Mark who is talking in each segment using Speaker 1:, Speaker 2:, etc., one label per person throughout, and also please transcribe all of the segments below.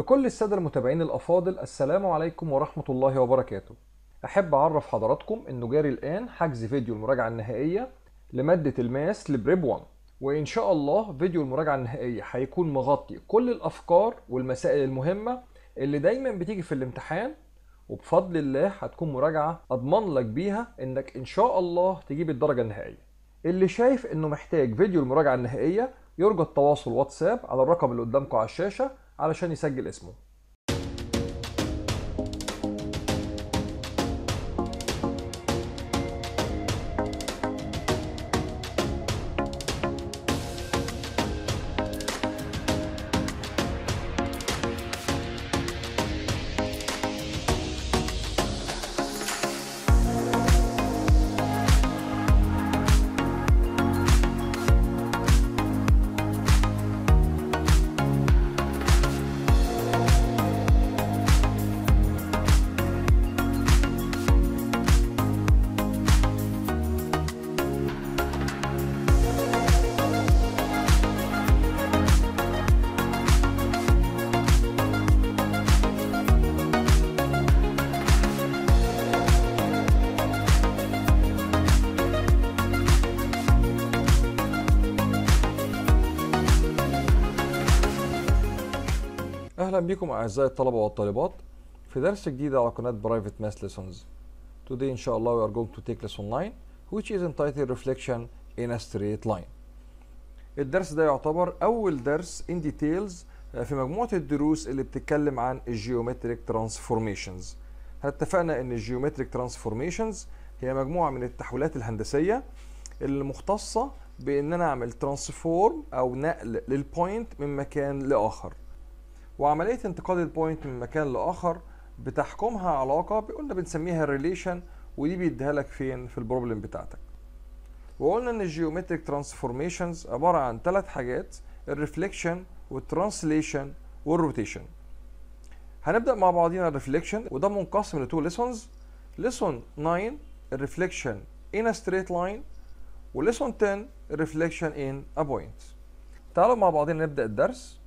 Speaker 1: لكل السادة المتابعين الأفاضل السلام عليكم ورحمة الله وبركاته أحب أعرف حضراتكم إنه جاري الآن حجز فيديو المراجعة النهائية لمادة الماس لبريب 1 وإن شاء الله فيديو المراجعة النهائية هيكون مغطي كل الأفكار والمسائل المهمة اللي دايما بتيجي في الامتحان وبفضل الله هتكون مراجعة أضمن لك بيها إنك إن شاء الله تجيب الدرجة النهائية اللي شايف إنه محتاج فيديو المراجعة النهائية يرجى التواصل واتساب على الرقم اللي قدامكم على الشاشة علشان يسجل اسمه أهلا بكم أعزائي الطلبة والطالبات في درس جديد على قناة برايفت ماس ليسونز Today إن شاء الله we are going to take lesson 9 which is entitled Reflection in a Straight Line. الدرس ده يعتبر أول درس in details آه، في مجموعة الدروس اللي بتتكلم عن الجيومتريك ترانسفورميشنز اتفقنا إن الجيومتريك ترانسفورميشنز هي مجموعة من التحولات الهندسية المختصة بإن أنا أعمل ترانسفورم أو نقل للبوينت من مكان لآخر. وعملية انتقال البوينت من مكان لآخر بتحكمها علاقة قلنا بنسميها ريليشن ودي بيديها لك فين في البروبلم بتاعتك وقلنا ان الجيومتريك ترانسفورميشنز عبارة عن ثلاث حاجات الريفليكشن والترانسليشن والروتيشن هنبدأ مع بعضينا الريفليكشن وده منقسم لتو ليسونز ليسون 9 الريفليكشن in a straight line وليسون 10 الريفليكشن in a point تعالوا مع بعضينا نبدأ الدرس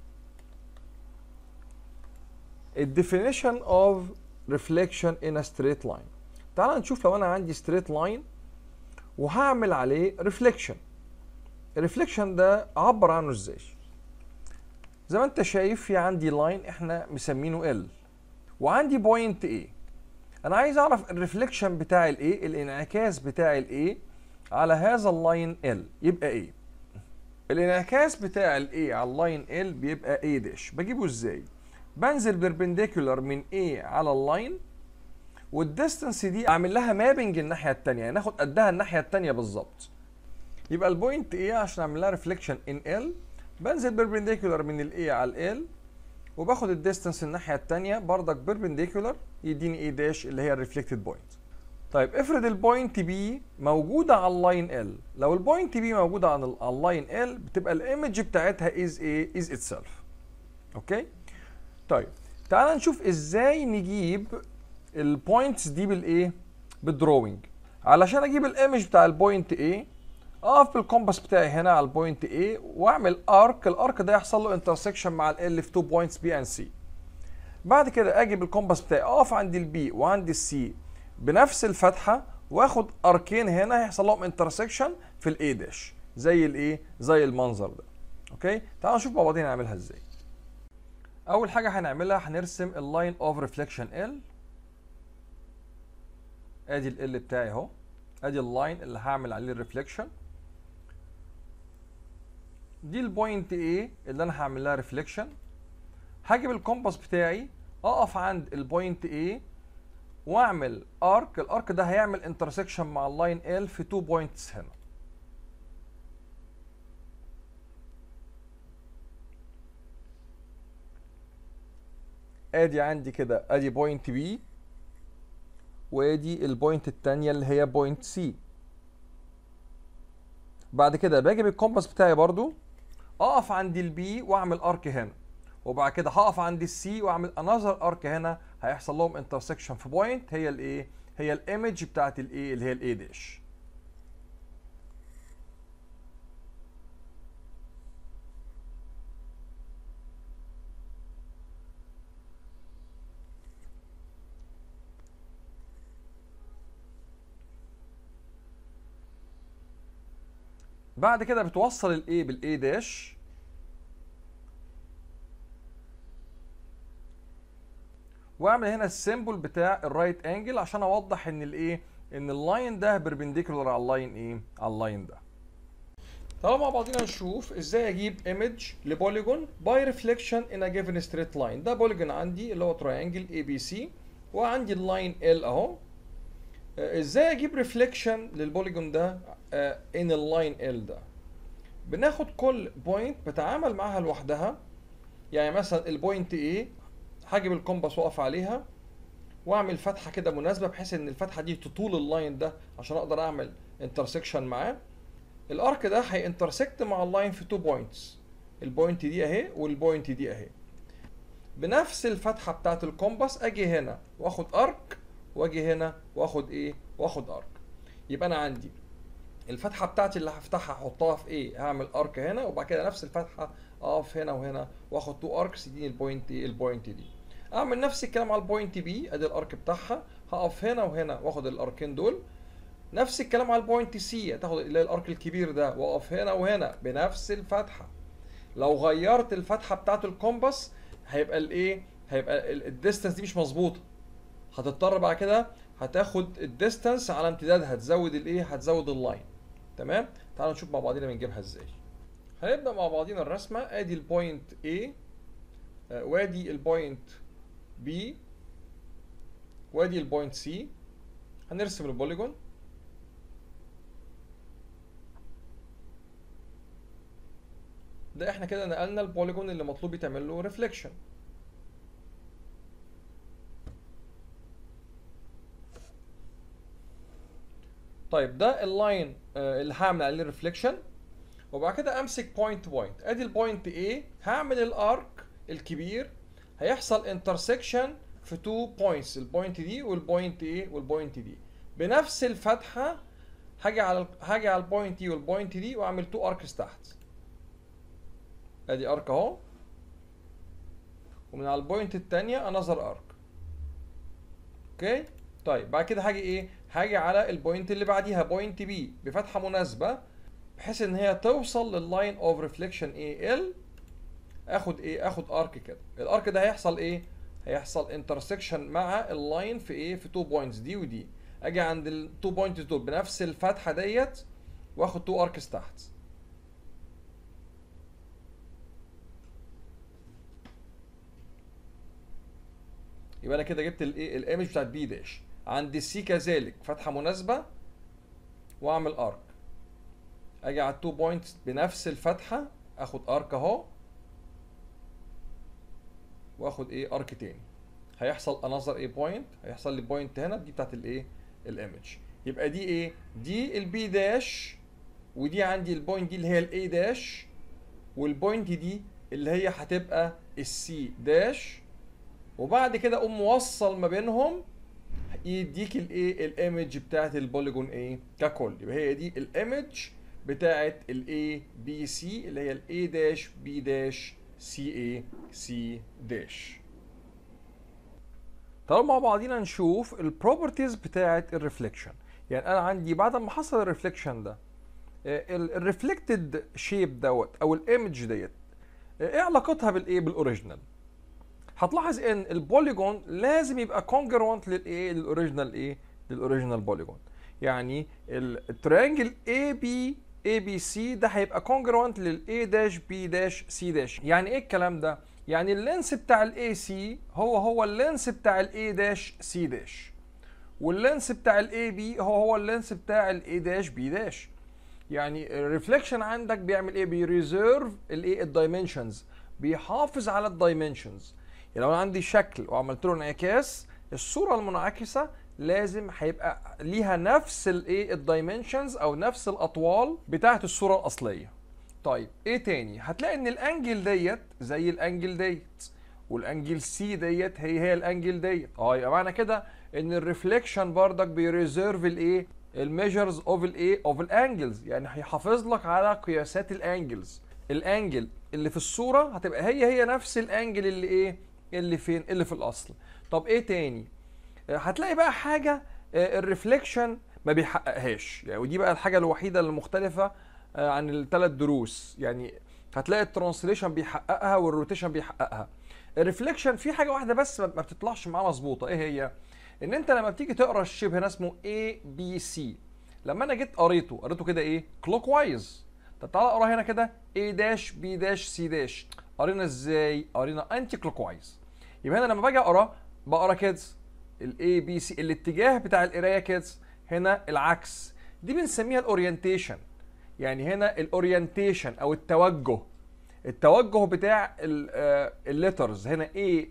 Speaker 1: الديفينيشن اوف ريفليكشن ان ستريت لاين تعال نشوف لو انا عندي ستريت لاين وهعمل عليه ريفليكشن الريفليكشن ده اعبر عنه ازاي زي ما انت شايف في عندي لاين احنا مسمينه L وعندي بوينت A انا عايز اعرف الريفليكشن بتاع الايه الانعكاس بتاع الايه على هذا اللاين L يبقى ايه الانعكاس بتاع الايه على اللاين L بيبقى A داش بجيبه ازاي بنزل بيربنديكولار من A على اللاين والديستنس دي اعمل لها مابنج الناحيه الثانيه يعني ناخد قدها الناحيه الثانيه بالظبط يبقى البوينت A عشان اعمل لها ريفليكشن ان L بنزل بيربنديكولار من ال A على ال L وباخد الديستنس الناحيه الثانيه برضك بيربنديكولار يديني A داش اللي هي الريفليكتد بوينت طيب افرض البوينت بي موجوده على اللاين L لو البوينت بي موجوده على اللاين L بتبقى الايمج بتاعتها از ايه از اتسلف اوكي طيب تعال نشوف ازاي نجيب البوينتس دي بالايه بالدروينج علشان اجيب الايمج بتاع البوينت A اقف بالكومباس بتاعي هنا على البوينت A واعمل ارك الارك ده يحصل له انترسكشن مع ال في تو بوينتس B and C بعد كده اجي بالكومباس بتاعي اقف عند البي وعند السي بنفس الفتحه واخد اركين هنا هيحصل لهم انترسكشن في الاي داش زي الايه زي المنظر ده اوكي تعالوا نشوف مع بعضين هنعملها ازاي اول حاجه هنعملها هنرسم اللاين اوف ريفليكشن ال ادي ال بتاعي اهو ادي اللاين اللي هعمل عليه الريفليكشن دي البوينت A اللي انا هعمل لها ريفليكشن هجيب الكومباس بتاعي اقف عند البوينت A واعمل ارك الارك ده هيعمل انترسكشن مع اللاين L في تو بوينتس هنا ادي عندي كده ادي بوينت بي وادي البوينت التانية اللي هي بوينت سي بعد كده باجي بالكومباس بتاعي برضو اقف عند البي واعمل ارك هنا وبعد كده هقف عند السي واعمل انذر ارك هنا هيحصل لهم انترسكشن في بوينت هي الايه هي الايمج بتاعت الايه اللي هي الاي داش بعد كده بتوصل الاي بالاي داش واعمل هنا السيمبل بتاع الرايت انجل عشان اوضح ان الايه ان اللاين ده بربنديكولار على اللاين ايه على اللاين ده تعالوا مع بعضينا نشوف ازاي اجيب ايمج لبوليجون باي ريفليكشن ان ا جيفن ستريت لاين ده بوليجون عندي اللي هو تراينجل اي بي سي وعندي اللاين ال اهو ازاي اجيب ريفليكشن للبوليجون ده ان اللاين ال ده بناخد كل بوينت بتعامل معاها لوحدها يعني مثلا البوينت ايه هجيب الكومباس واقف عليها واعمل فتحه كده مناسبه بحيث ان الفتحه دي تطول اللاين ده عشان اقدر اعمل انترسكشن معاه الارك ده هينترسكت مع اللاين في تو بوينتس البوينت دي اهي والبوينت دي اهي بنفس الفتحه بتاعت الكومباس اجي هنا واخد ارك واجي هنا واخد ايه واخد ارك يبقى انا عندي الفتحه بتاعتي اللي هفتحها احطها في ايه هعمل ارك هنا وبعد كده نفس الفتحه اقف هنا وهنا واخد تو اركس يديني البوينت البوينت دي اعمل نفس الكلام على البوينت بي ادي الارك بتاعها هقف هنا وهنا واخد الاركين دول نفس الكلام على البوينت سي هتاخد اللي الارك الكبير ده واقف هنا وهنا بنفس الفتحه لو غيرت الفتحه بتاعت الكومباس هيبقى الايه هيبقى الديستانس دي مش مظبوطه هتضطر بعد كده هتاخد الديستانس على امتدادها هتزود الايه هتزود اللاين تمام تعالوا نشوف مع بعضينا بنجيبها ازاي هنبدا مع بعضينا الرسمه ادي البوينت A آه، وادي البوينت B وادي البوينت C هنرسم البوليجون ده احنا كده نقلنا البوليجون اللي مطلوب يتعمل له ريفليكشن طيب ده اللاين آه، اللي هعمل عليه ريفليكشن وبعد كده امسك بوينت بوينت ادي البوينت A هعمل الارك الكبير هيحصل انترسكشن في تو بوينتس البوينت دي والبوينت A والبوينت دي بنفس الفتحه هاجي على هاجي على البوينت دي والبوينت دي واعمل تو اركس تحت ادي ارك اهو ومن على البوينت الثانيه انذر ارك اوكي طيب بعد كده هاجي ايه هاجي على البوينت اللي بعديها بوينت بي بفتحه مناسبه بحيث ان هي توصل لللاين اوف ريفليكشن اي ال اخد ايه اخد ارك كده الارك ده هيحصل ايه هيحصل انترسكشن مع اللاين في ايه في تو بوينتس دي ودي اجي عند التو بوينتس دول بنفس الفتحه ديت واخد تو اركس تحت يبقى انا كده جبت الايه الايمج بتاعت بي داش عند السي كذلك فتحه مناسبه واعمل ارك اجي على التو بوينتس بنفس الفتحه اخد ارك اهو واخد ايه ارك تاني هيحصل انظر ايه بوينت هيحصل لي بوينت هنا دي بتاعت الايه الايمج يبقى دي ايه دي البي داش ودي عندي البوينت دي اللي هي الاي داش والبوينت دي اللي هي هتبقى السي داش وبعد كده اقوم موصل ما بينهم يديك الايه الايمج بتاعت البوليجون ايه ككل يبقى هي دي الايمج بتاعت الاي بي سي اللي هي الاي داش بي داش سي اي سي داش طالما مع بعضينا نشوف البروبرتيز بتاعت الريفليكشن يعني انا عندي بعد ما حصل الريفليكشن ده آه، الريفلكتد شيب دوت او الايمج ديت آه، ايه علاقتها بالايه بالاوريجينال هتلاحظ ان البوليجون لازم يبقى كونجرونت للايه للاوريجينال ايه للاوريجينال بوليجون يعني الترينجل اي بي اي بي سي ده هيبقى كونجرونت للاي داش بي داش سي داش يعني ايه الكلام ده يعني اللينس بتاع الاي سي هو هو اللينس بتاع الاي داش سي داش واللينس بتاع الاي بي هو هو اللينس بتاع الاي داش بي داش يعني الريفليكشن عندك بيعمل ايه بيريزيرف الايه الدايمنشنز بيحافظ على الدايمنشنز يعني لو انا عندي شكل وعملت له انعكاس الصوره المنعكسه لازم هيبقى ليها نفس الايه الدايمنشنز او نفس الاطوال بتاعه الصوره الاصليه طيب ايه تاني هتلاقي ان الانجل ديت زي الانجل ديت والانجل سي ديت هي هي الانجل ديت اه يبقى معنى كده ان الريفليكشن بردك بيريزيرف الايه الميجرز اوف الايه اوف الانجلز يعني هيحافظ لك على قياسات الانجلز الانجل اللي في الصوره هتبقى هي هي نفس الانجل اللي ايه اللي فين اللي في الاصل طب ايه تاني آه، هتلاقي بقى حاجه آه، الريفليكشن ما بيحققهاش يعني ودي بقى الحاجه الوحيده المختلفه آه، عن الثلاث دروس يعني هتلاقي الترانسليشن بيحققها والروتيشن بيحققها الريفليكشن في حاجه واحده بس ما بتطلعش معاه مظبوطه ايه هي ان انت لما بتيجي تقرا الشبه هنا اسمه اي بي سي لما انا جيت قريته قريته كده ايه كلوك وايز طب تعالى اقرا هنا كده اي داش بي داش سي داش قرينا ازاي قرينا انتي كلوك وايز يبقى هنا لما باجي اقرا بقرا كيدز الاي بي سي الاتجاه بتاع القرايه كيدز هنا العكس دي بنسميها الاورينتيشن يعني هنا الاورينتيشن او التوجه التوجه بتاع الليترز آه، هنا A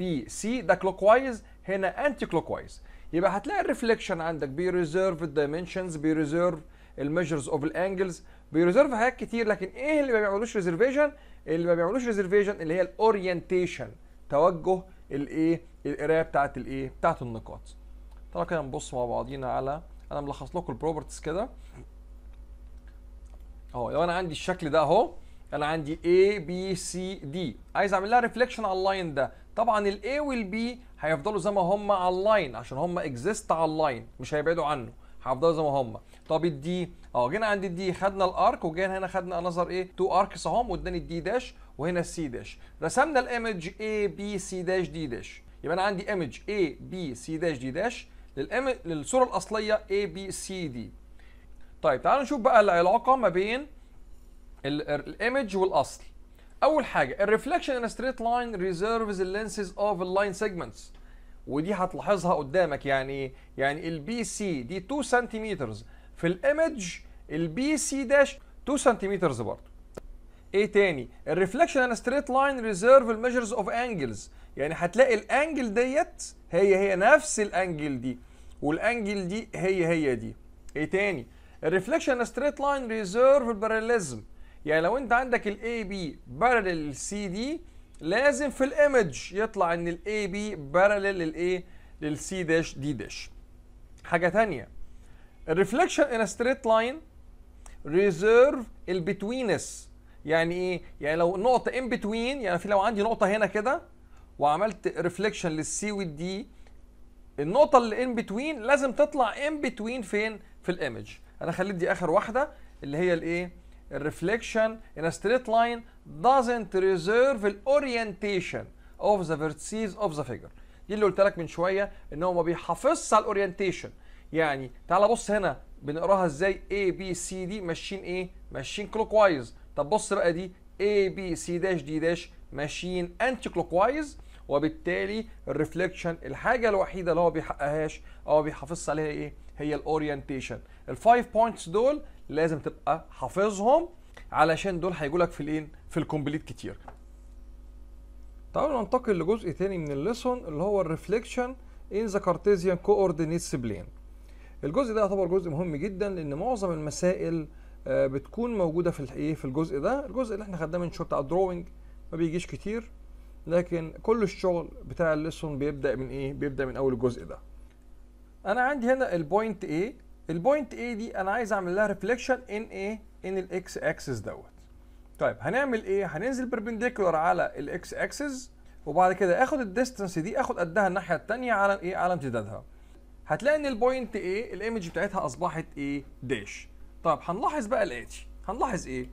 Speaker 1: B C ده كلوك وايز هنا انتي كلوك وايز يبقى هتلاقي الريفليكشن عندك ريزيرف الدايمنشنز ريزيرف الميجرز اوف الانجلز ريزيرف حاجات كتير لكن ايه اللي ما بيعملوش ريزرفيشن اللي ما بيعملوش ريزرفيشن اللي هي الاورينتيشن توجه الايه القرايه بتاعه الايه بتاعه النقاط تعالوا كده نبص مع بعضينا على انا ملخص لكم البروبرتيز كده اهو لو انا عندي الشكل ده اهو انا عندي A B C D عايز اعمل لها ريفليكشن على اللاين ده طبعا ال A وال B هيفضلوا زي ما هم على اللاين عشان هم اكزيست على اللاين مش هيبعدوا عنه هفضل زي ما هم طب الدي اه جينا عند الدي خدنا الارك وجينا هنا خدنا نظر ايه تو اركس اهم واداني الدي داش وهنا السي داش رسمنا الايمج اي بي سي داش دي داش يبقى انا عندي ايمج اي بي سي داش دي داش للصوره الاصليه اي بي سي دي طيب تعالوا نشوف بقى العلاقه ما بين الايمج والاصل اول حاجه الريفلكشن ان ستريت لاين ريزيرفز اللينسز اوف اللاين سيجمنتس ودي هتلاحظها قدامك يعني يعني البي سي دي 2 سنتيمتر في الايمج البي سي داش 2 سنتيمتر برضه ايه تاني الريفلكشن انا ستريت لاين ريزيرف الميجرز اوف انجلز يعني هتلاقي الانجل ديت هي هي نفس الانجل دي والانجل دي هي هي دي ايه تاني الريفلكشن ستريت لاين ريزيرف الباراليزم يعني لو انت عندك الاي بي بارلل سي دي لازم في الايمج يطلع ان الاي بي باراليل للايه للسي داش دي داش حاجه ثانيه الريفلكشن ان ستريت لاين ريزيرف البتوينس يعني ايه يعني لو نقطه ان بتوين يعني في لو عندي نقطه هنا كده وعملت ريفلكشن للسي والدي النقطه اللي ان بتوين لازم تطلع ان بتوين فين في الايمج انا خليت دي اخر واحده اللي هي الايه الريفلكشن ان ستريت لاين doesn't reserve orientation of the vertices of the figure دي اللي قلت لك من شويه ان هو ما بيحافظش على الاورينتيشن يعني تعال بص هنا بنقراها ازاي A B C D ماشيين ايه ماشيين كلوك وايز طب بص بقى دي A B C داش D داش ماشيين انتي كلوك وايز وبالتالي الريفليكشن الحاجه الوحيده اللي هو بيحققهاش او بيحافظش عليها ايه هي الاورينتيشن الفايف بوينتس دول لازم تبقى حافظهم علشان دول هيجوا لك في الايه في الكومبليت كتير تعالوا ننتقل لجزء تاني من الليسون اللي هو الريفليكشن ان ذا كارتيزيان كوردينيتس بلين الجزء ده يعتبر جزء مهم جدا لان معظم المسائل آه، بتكون موجوده في الايه في الجزء ده الجزء اللي احنا خدناه من شو بتاع دروينج ما بيجيش كتير لكن كل الشغل بتاع الليسون بيبدا من ايه بيبدا من اول الجزء ده انا عندي هنا البوينت A البوينت A دي انا عايز اعمل لها ريفليكشن ان ايه ان الاكس اكسس دوت طيب هنعمل ايه هننزل بربنديكولار على الاكس اكسس وبعد كده اخد الديستنس دي اخد قدها الناحيه الثانيه على ايه على امتدادها هتلاقي ان البوينت ايه الايمج بتاعتها اصبحت ايه داش طيب هنلاحظ بقى الاتي، هنلاحظ ايه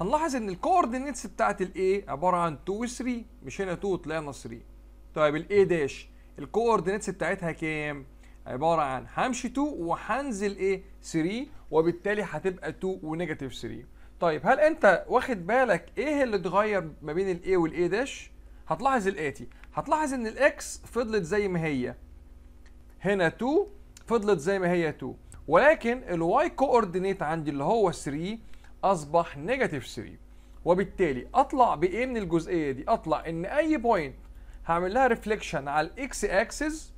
Speaker 1: هنلاحظ ان الكوردينيتس بتاعت الايه عباره عن 2 و 3 مش هنا 2 طلعنا 3 طيب الاي داش الكوردينيتس بتاعتها كام عباره عن همشي 2 وهنزل ايه 3 وبالتالي هتبقى 2 ونيجاتيف 3 طيب هل انت واخد بالك ايه اللي اتغير ما بين الاي والاي داش هتلاحظ الاتي هتلاحظ ان الاكس فضلت زي ما هي هنا 2 فضلت زي ما هي 2 ولكن الواي كوردينيت عندي اللي هو 3 اصبح نيجاتيف 3 وبالتالي اطلع بايه من الجزئيه دي اطلع ان اي بوينت هعمل لها ريفليكشن على الاكس اكسس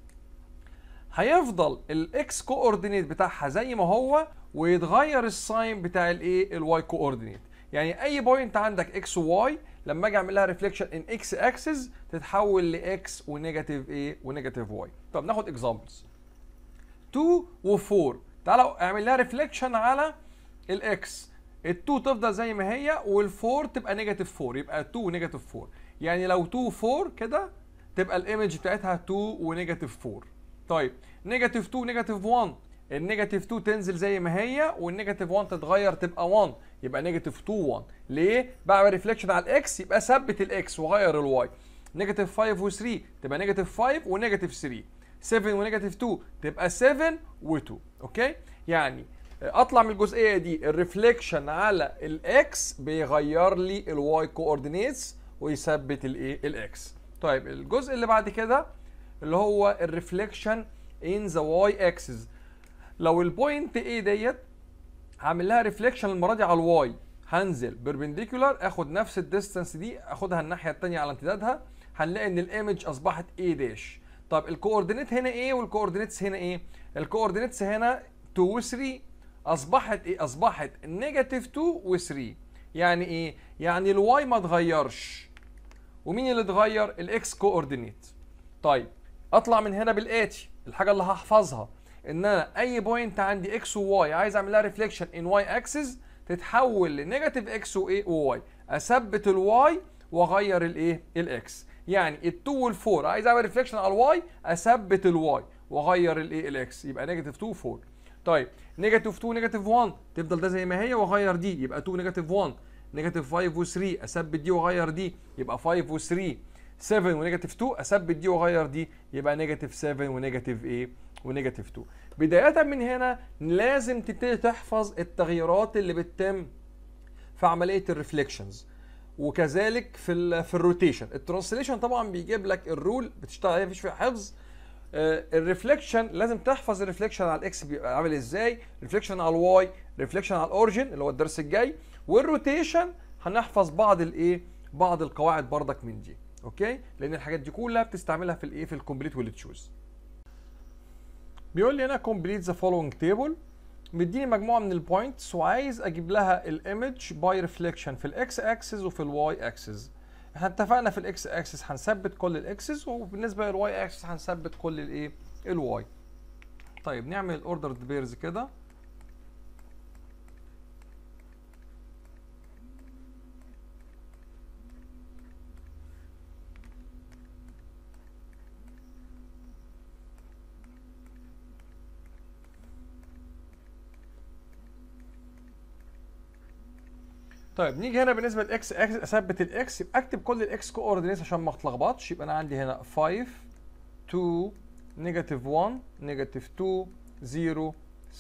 Speaker 1: هيفضل الاكس كوردينيت بتاعها زي ما هو ويتغير الساين بتاع الايه الواي كوردينيت يعني اي بوينت عندك اكس وواي لما اجي اعمل لها ريفليكشن ان اكس اكسس تتحول لاكس ونيجاتيف ايه ونيجاتيف واي طب ناخد اكزامبلز 2 و4 تعالى اعمل لها ريفليكشن على الاكس ال2 تفضل زي ما هي وال4 تبقى نيجاتيف 4 يبقى 2 ونيجاتيف 4 يعني لو 2 4 كده تبقى الايمج بتاعتها 2 ونيجاتيف 4 طيب نيجاتيف 2 نيجاتيف 1 النيجاتيف 2 تنزل زي ما هي والنيجاتيف 1 تتغير تبقى 1 يبقى نيجاتيف 2 1 ليه؟ بعمل ريفليكشن على الاكس يبقى ثبت الاكس وغير الواي نيجاتيف 5 و 3 تبقى نيجاتيف 5 ونيجاتيف 3 7 ونيجاتيف 2 تبقى 7 و2 اوكي؟ يعني اطلع من الجزئيه دي الريفليكشن على الاكس بيغير لي الواي كوردينيتس ويثبت الايه؟ الاكس. طيب الجزء اللي بعد كده اللي هو الريفليكشن ان ذا واي اكسس لو البوينت ايه ديت هعمل لها ريفليكشن المره دي على الواي هنزل بيربنديكولار اخد نفس الديستانس دي اخدها الناحيه الثانيه على امتدادها هنلاقي ان الايمج اصبحت ايه داش طب الكوردينيت هنا ايه والكوردينيتس هنا ايه الكوردينيتس هنا 2 و 3 اصبحت ايه اصبحت نيجاتيف 2 و 3 يعني ايه يعني الواي ما اتغيرش ومين اللي اتغير الاكس كوردينيت طيب اطلع من هنا بالاتي الحاجه اللي هحفظها ان انا اي بوينت عندي اكس وواي عايز اعمل لها ريفليكشن ان واي اكسس تتحول لنيجاتيف اكس واي وواي اثبت الواي واغير الايه الاكس يعني ال2 وال4 عايز اعمل ريفليكشن على الواي اثبت الواي واغير الايه الاكس يبقى نيجاتيف 2 4 طيب نيجاتيف 2 نيجاتيف 1 تفضل ده زي ما هي واغير دي يبقى 2 نيجاتيف 1 نيجاتيف 5 و3 اثبت دي واغير دي يبقى 5 و3 7 ونيجاتيف 2 اثبت دي واغير دي يبقى نيجاتيف 7 ونيجاتيف ايه ونيجاتيف 2 بدايه من هنا لازم تبتدي تحفظ التغييرات اللي بتتم في عمليه الريفليكشنز وكذلك في الـ في الروتيشن الترانسليشن طبعا بيجيب لك الرول بتشتغل عليه مفيش فيها حفظ آه، الريفليكشن لازم تحفظ الريفليكشن على الاكس بيبقى عامل ازاي ريفليكشن على الواي ريفليكشن على الاوريجن اللي هو الدرس الجاي والروتيشن هنحفظ بعض الايه بعض القواعد بردك من دي اوكي لان الحاجات دي كلها بتستعملها في الايه في الكومبليت تشوز بيقول لي هنا كومبليت ذا فولوينج تيبل مديني مجموعه من البوينتس وعايز اجيب لها الايمج باي ريفليكشن في الاكس اكسس وفي الواي اكسس احنا اتفقنا في الاكس اكسس هنثبت كل الاكسس وبالنسبه للواي اكسس هنثبت كل الايه الواي طيب نعمل الاوردر بيرز كده طيب نيجي هنا بالنسبه للاكس اثبت الاكس يبقى اكتب كل الاكس كوردينيتس عشان ما اتلخبطش يبقى انا عندي هنا 5 2 نيجاتيف 1 نيجاتيف 2 0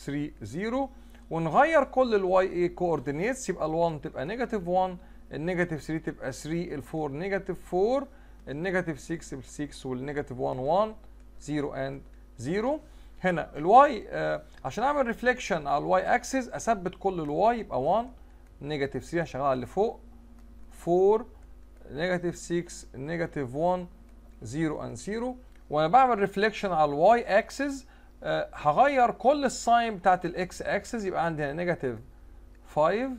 Speaker 1: 3 0 ونغير كل الواي اي كوردينيتس يبقى ال1 تبقى نيجاتيف 1 النيجاتيف 3 تبقى 3 ال4 نيجاتيف 4 النيجاتيف 6 ب 6 والنيجاتيف 1 1 0 اند 0 هنا الواي آه، عشان اعمل ريفليكشن على الواي اكسس اثبت كل الواي يبقى 1 نيجاتيف 3 هشغلها على اللي فوق 4 نيجاتيف 6 نيجاتيف 1 0 اند 0 وانا بعمل ريفليكشن على الواي اكسس آه، هغير كل الساين بتاعت الاكس اكسس يبقى عندي هنا نيجاتيف 5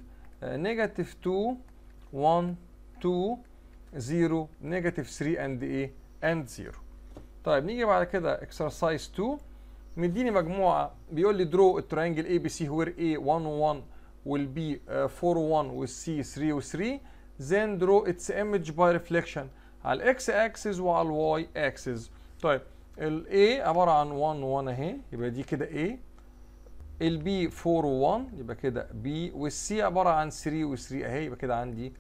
Speaker 1: آه، نيجاتيف 2 1 2 0 نيجاتيف 3 اند ايه اند 0 طيب نيجي بعد كده اكسرسايز 2 مديني مجموعه بيقول لي درو الترينجل اي بي سي وير اي 1 1 والبي 4 و1 والسي 3 و3 then draw its image by reflection على الاكس اكسس وعلى الواي اكسس طيب الاي عباره عن 1 1 اهي يبقى دي كده اي البي 4 و1 يبقى كده بي والسي عباره عن 3 و3 اهي يبقى كده عندي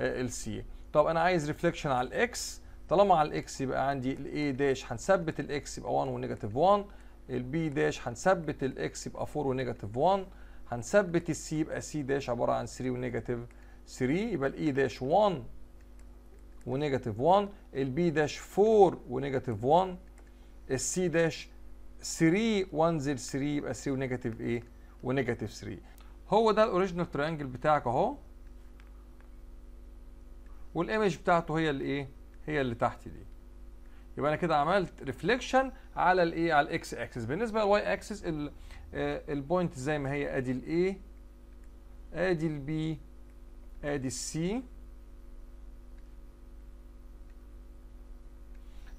Speaker 1: آه، السي طب انا عايز ريفليكشن على الاكس طالما على الاكس يبقى عندي الاي داش هنثبت الاكس يبقى 1 ونيجاتيف 1 البي داش هنثبت الاكس يبقى 4 ونيجاتيف 1 هنثبت السي يبقى سي داش عباره عن 3 ونيجاتيف 3 يبقى الاي داش 1 ونيجاتيف 1 البي داش 4 ونيجاتيف 1 السي داش 3 وانزل 3 يبقى 3 ونيجاتيف ايه ونيجاتيف 3 هو ده الاوريجينال تريانجل بتاعك اهو والايمج بتاعته هي اللي ايه هي اللي تحت دي يبقى انا كده عملت ريفليكشن على الايه على الاكس اكسس بالنسبه للواي اكسس آه، البوينت زي ما هي ادي الاي ادي البي ادي السي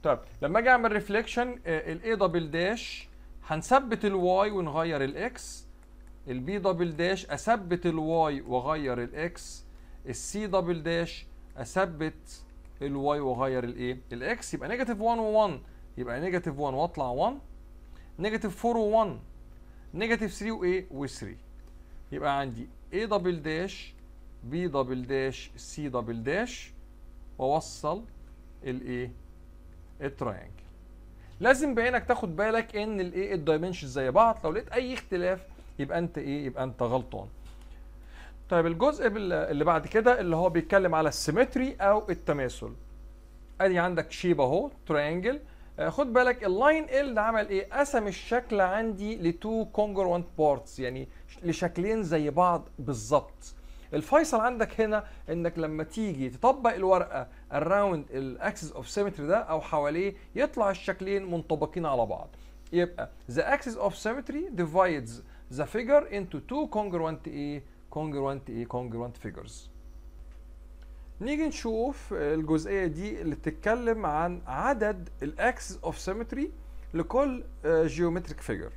Speaker 1: طب لما اجي اعمل ريفليكشن الاي دبل داش هنثبت الواي ونغير الاكس البي دبل داش اثبت الواي واغير الاكس السي دبل داش اثبت الواي واغير الايه الاكس يبقى نيجاتيف 1 و1 يبقى نيجاتيف 1 واطلع 1 نيجاتيف 4 و1 نيجاتيف 3 وايه و3 يبقى عندي A دبل داش B دبل داش C دبل داش واوصل الايه الترينجل لازم بعينك تاخد بالك ان الايه الدايمنشنز زي بعض لو لقيت اي اختلاف يبقى انت ايه يبقى انت غلطان طيب الجزء اللي بعد كده اللي هو بيتكلم على السيمتري او التماثل ادي عندك شيب اهو تراينجل آه، خد بالك اللاين ال ده عمل ايه قسم الشكل عندي لتو congruent بارتس يعني لشكلين زي بعض بالظبط الفيصل عندك هنا انك لما تيجي تطبق الورقه اراوند الاكسس اوف سيمتري ده او حواليه يطلع الشكلين منطبقين على بعض يبقى the axis of symmetry divides the figure into two congruent ايه congruent ايه congruent figures نيجي نشوف الجزئيه دي اللي بتتكلم عن عدد الاكسس اوف سيمتري لكل جيومتريك آه، فيجر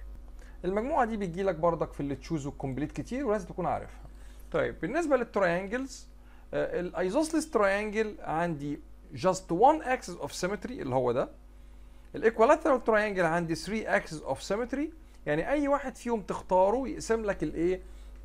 Speaker 1: المجموعه دي بتجي لك بردك في اللي تشوز والكومبليت كتير ولازم تكون عارفها طيب بالنسبه للتراينجلز الايزوسليس تراينجل عندي just one axis of symmetry اللي هو ده الايكوالاترال تراينجل عندي 3 axis of symmetry يعني اي واحد فيهم تختاره يقسم لك الايه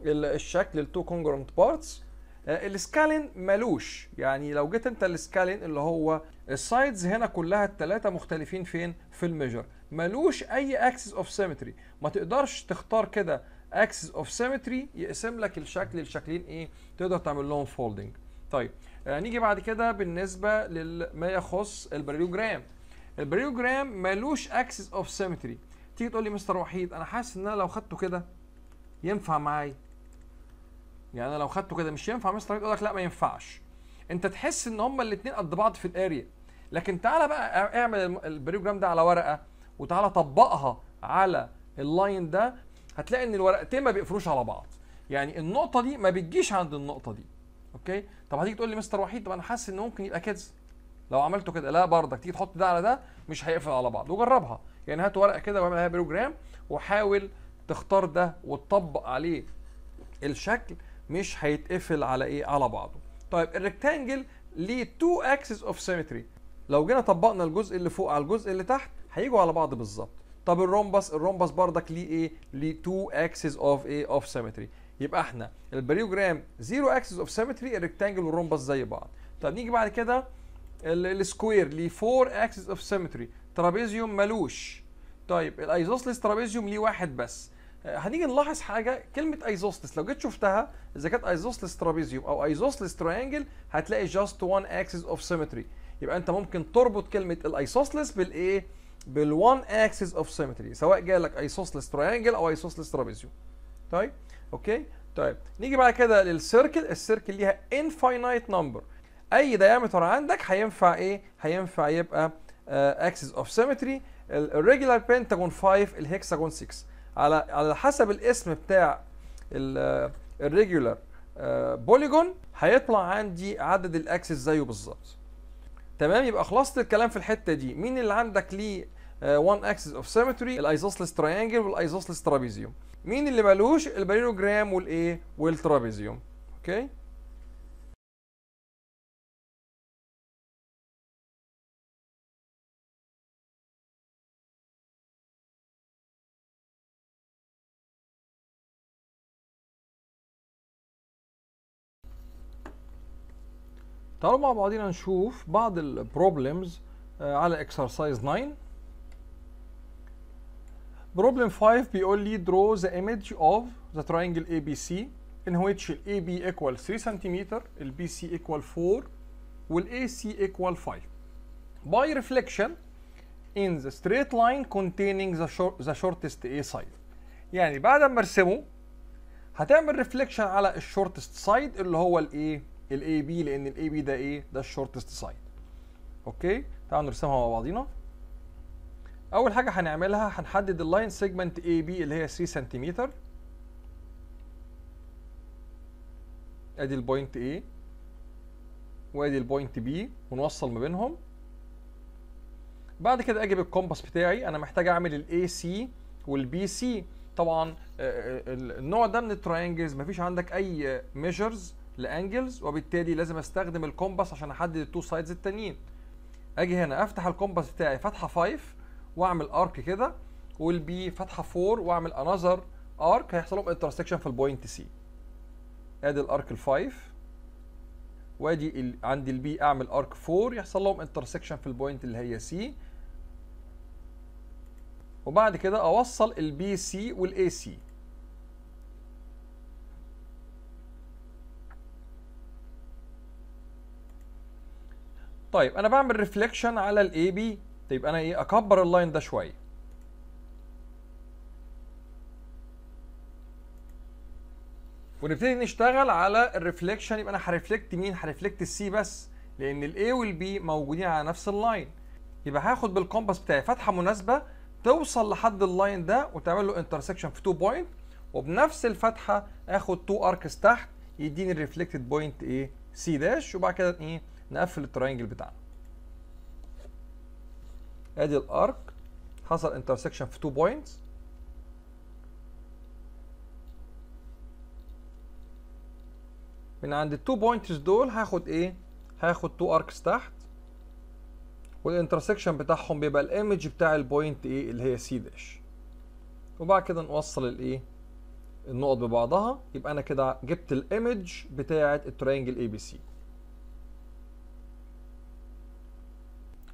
Speaker 1: الشكل التو congruent بارتس آه، السكالين مالوش يعني لو جيت انت السكالين اللي هو السايدز هنا كلها الثلاثه مختلفين فين في الميجر مالوش اي اكسس اوف سيمتري ما تقدرش تختار كده اكسس اوف سيمتري يقسم لك الشكل الشكلين ايه تقدر تعمل لهم فولدنج طيب آه نيجي بعد كده بالنسبه لما يخص البريوجرام البريوجرام مالوش اكسس اوف سيمتري تيجي تقول لي مستر وحيد انا حاسس ان انا لو خدته كده ينفع معايا يعني انا لو خدته كده مش ينفع مستر يقول لك لا ما ينفعش انت تحس ان هما الاثنين قد بعض في الاريا لكن تعالى بقى اعمل البريوجرام ده على ورقه وتعالى طبقها على اللاين ده هتلاقي ان الورقتين ما بيقفلوش على بعض يعني النقطه دي ما بتجيش عند النقطه دي اوكي طب هتيجي تقول لي مستر وحيد طب انا حاسس ان ممكن يبقى كده لو عملته كده لا برضك تيجي تحط ده على ده مش هيقفل على بعض وجربها يعني هات ورقه كده واعمل عليها وحاول تختار ده وتطبق عليه الشكل مش هيتقفل على ايه على بعضه طيب الريكتانجل ليه تو اكسس اوف سيمتري لو جينا طبقنا الجزء اللي فوق على الجزء اللي تحت هيجوا على بعض بالظبط طب الرومبس الرومبس بردك ليه ايه ليه تو اكسس اوف ايه اوف سيمتري يبقى احنا البريوجرام زيرو اكسس اوف سيمتري الريكتانجل والرومبس زي بعض طب نيجي بعد كده السكوير ليه 4 اكسس اوف سيمتري ترابيزيوم ملوش طيب الايزوسليس ترابيزيوم ليه واحد بس هنيجي نلاحظ حاجه كلمه ايزوسلس لو جيت شفتها اذا كانت ايزوسلس ترابيزيوم او ايزوسلس تريانجل هتلاقي جاست وان اكسس اوف سيمتري يبقى انت ممكن تربط كلمه الايسوسلس بالايه بالوان اكسس اوف سيمتري سواء جالك ايسوسلس تريانجل او ايسوسلس ترابيزيوم طيب اوكي طيب نيجي بعد كده للسيركل السيركل ليها انفاينايت نمبر اي دايمتر عندك هينفع ايه هينفع يبقى اكسس اوف سيمتري الريجولار بنتاجون 5 الهكساجون 6 على على حسب الاسم بتاع الريجولار آه، بوليجون هيطلع عندي عدد الاكسس زيه بالظبط تمام يبقى خلصت الكلام في الحته دي مين اللي عندك ليه 1 اكسس اوف سيمتري الايزوسلس تريانجل والايزوسلس ترابيزيوم مين اللي مالوش الباريلوجرام والايه والترابيزيوم اوكي okay. تعالوا مع بعضنا نشوف بعض البروبلمز على اكسرسايز 9 problem 5 بيقول لي draw the image of the triangle ABC in which ال AB equal 3 سنتيمتر ال BC equal 4 وال AC equal 5 by reflection in the straight line containing the, short, the shortest A side يعني بعد ما ارسمه هتعمل ريفليكشن على الشورتست سايد اللي هو الايه الاي بي لان الاي بي ده ايه ده الشورتست سايد اوكي تعالوا نرسمها مع بعضينا اول حاجه هنعملها هنحدد اللاين سيجمنت اي بي اللي هي 3 سنتيمتر ادي البوينت A وادي البوينت B ونوصل ما بينهم بعد كده اجيب الكومباس بتاعي انا محتاج اعمل الاي سي والبي سي طبعا آه، آه، النوع ده من التراينجلز مفيش عندك اي ميجرز لانجلز وبالتالي لازم استخدم الكومباس عشان احدد التو سايدز التانيين اجي هنا افتح الكومباس بتاعي فتحه 5 واعمل ارك كده والبي فتحه 4 واعمل انذر ارك هيحصل لهم انترسكشن في البوينت سي ادي الارك ال5 وادي ال... عند البي اعمل ارك 4 يحصل لهم انترسكشن في البوينت اللي هي سي وبعد كده اوصل البي سي والاي سي طيب انا بعمل ريفليكشن على الاي بي طيب انا ايه اكبر اللاين ده شويه ونبتدي نشتغل على الريفليكشن يبقى انا هريفلكت مين هريفلكت السي بس لان الاي والبي موجودين على نفس اللاين يبقى هاخد بالكومباس بتاعي فتحه مناسبه توصل لحد اللاين ده وتعمل له انترسكشن في 2 بوينت وبنفس الفتحه اخد 2 اركس تحت يديني الريفلكتد بوينت ايه سي داش وبعد كده ايه نقفل التراينجل بتاعنا ادي الارك حصل انترسكشن في 2 بوينتس من عند التو بوينتس دول هاخد ايه هاخد تو اركس تحت والانترسكشن بتاعهم بيبقى الايمج بتاع البوينت ايه اللي هي سي داش وبعد كده نوصل الايه النقط ببعضها يبقى انا كده جبت الايمج بتاعه الترينجل اي بي سي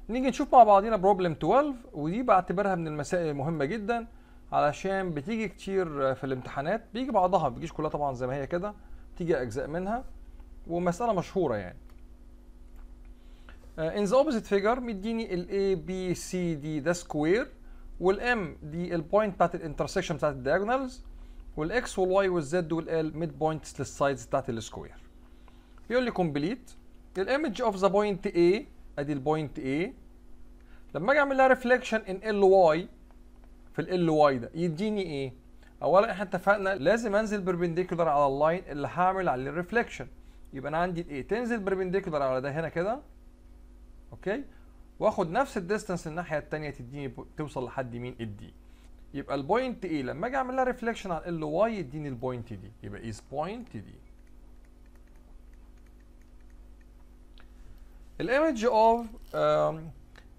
Speaker 1: نيجي نشوف مع بعضينا بروبلم 12 ودي بعتبرها من المسائل المهمه جدا علشان بتيجي كتير في الامتحانات بيجي بعضها ما بتجيش كلها طبعا زي ما هي كده بتيجي اجزاء منها ومساله مشهوره يعني ان ذا اوبزيت فيجر مديني ال A B C D ده سكوير والام دي البوينت بتاعت الانترسكشن بتاعت الدياجونالز والاكس والواي والزد والال ميد بوينتس للسايدز بتاعت السكوير بيقول لي كومبليت الايمج اوف ذا بوينت A ادي البوينت A لما اجي اعمل لها ريفليكشن ان ال واي في ال واي ده يديني ايه؟ اولا احنا اتفقنا لازم انزل بربنديكولار على اللاين اللي هعمل عليه الريفليكشن يبقى انا عندي الايه تنزل بربنديكولار على ده هنا كده اوكي واخد نفس الديستنس الناحيه الثانيه تديني توصل لحد مين الدي يبقى البوينت ايه لما اجي اعمل لها ريفليكشن على ال واي يديني البوينت دي يبقى از بوينت دي الايمج اوف